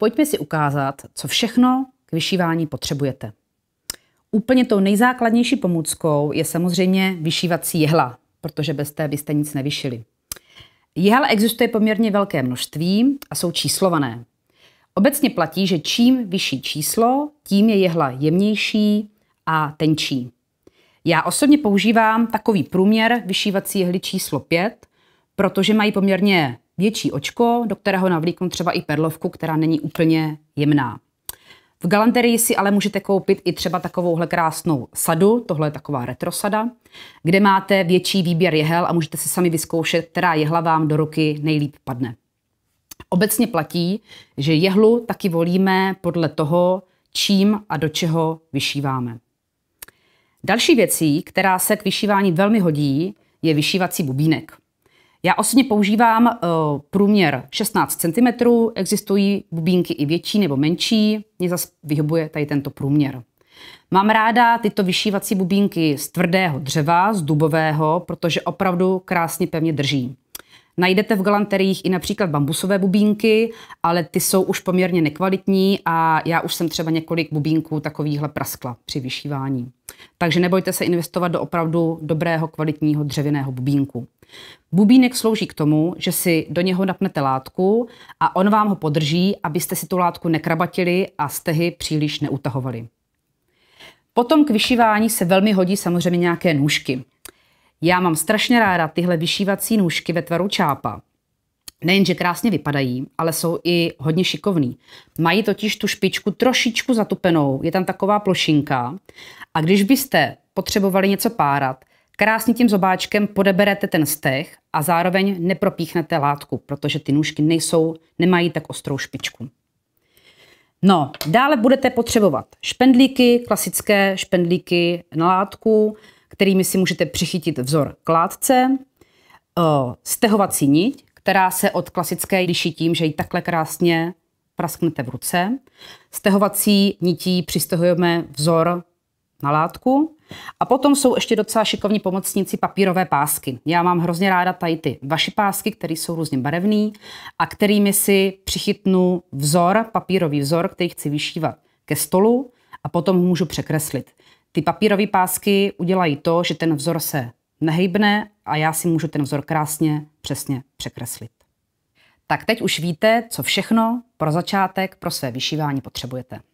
Pojďme si ukázat, co všechno k vyšívání potřebujete. Úplně tou nejzákladnější pomůckou je samozřejmě vyšívací jehla, protože bez té byste nic nevyšili. Jehla existuje poměrně velké množství a jsou číslované. Obecně platí, že čím vyšší číslo, tím je jehla jemnější a tenčí. Já osobně používám takový průměr vyšívací jehly číslo 5, protože mají poměrně větší očko, do kterého navlíknu třeba i perlovku, která není úplně jemná. V galanterii si ale můžete koupit i třeba takovouhle krásnou sadu, tohle je taková retrosada, kde máte větší výběr jehel a můžete si sami vyzkoušet, která jehla vám do ruky nejlíp padne. Obecně platí, že jehlu taky volíme podle toho, čím a do čeho vyšíváme. Další věcí, která se k vyšívání velmi hodí, je vyšívací bubínek. Já osobně používám uh, průměr 16 cm, existují bubínky i větší nebo menší, mě zase vyhobuje tady tento průměr. Mám ráda tyto vyšívací bubínky z tvrdého dřeva, z dubového, protože opravdu krásně pevně drží. Najdete v galanteriích i například bambusové bubínky, ale ty jsou už poměrně nekvalitní a já už jsem třeba několik bubínků takovýchhle praskla při vyšívání. Takže nebojte se investovat do opravdu dobrého, kvalitního dřevěného bubínku. Bubínek slouží k tomu, že si do něho napnete látku a on vám ho podrží, abyste si tu látku nekrabatili a stehy příliš neutahovali. Potom k vyšívání se velmi hodí samozřejmě nějaké nůžky. Já mám strašně ráda tyhle vyšívací nůžky ve tvaru čápa. Nejenže krásně vypadají, ale jsou i hodně šikovní. Mají totiž tu špičku trošičku zatupenou, je tam taková plošinka. A když byste potřebovali něco párat, krásně tím zobáčkem podeberete ten steh a zároveň nepropíchnete látku, protože ty nůžky nejsou, nemají tak ostrou špičku. No, dále budete potřebovat špendlíky, klasické špendlíky na látku, kterými si můžete přichytit vzor kládce, stehovací niť, která se od klasické liší tím, že ji takhle krásně prasknete v ruce. Stehovací nití přistehujeme vzor na látku. A potom jsou ještě docela šikovní pomocníci papírové pásky. Já mám hrozně ráda tady ty vaše pásky, které jsou různě barevné a kterými si přichytnu vzor, papírový vzor, který chci vyšívat ke stolu a potom ho můžu překreslit. Ty papírové pásky udělají to, že ten vzor se nehybne a já si můžu ten vzor krásně přesně překreslit. Tak teď už víte, co všechno pro začátek pro své vyšívání potřebujete.